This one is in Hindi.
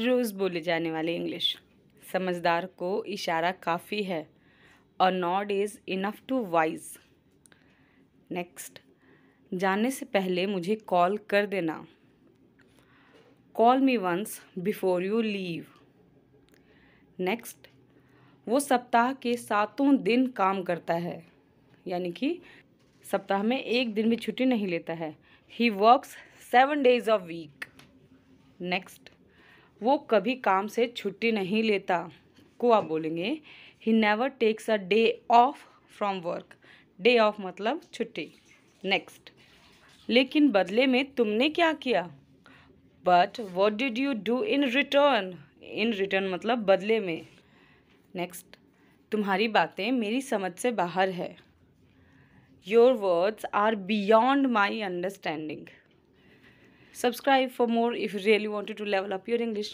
रोज़ बोले जाने वाले इंग्लिश समझदार को इशारा काफ़ी है और not is enough to wise next जाने से पहले मुझे कॉल कर देना call me once before you leave next वो सप्ताह के सातों दिन काम करता है यानी कि सप्ताह में एक दिन भी छुट्टी नहीं लेता है he works seven days of week next वो कभी काम से छुट्टी नहीं लेता को आप बोलेंगे he never takes a day off from work day off मतलब छुट्टी नेक्स्ट लेकिन बदले में तुमने क्या किया but what did you do in return in return मतलब बदले में नेक्स्ट तुम्हारी बातें मेरी समझ से बाहर है your words are beyond my understanding subscribe for more if you really wanted to level up your english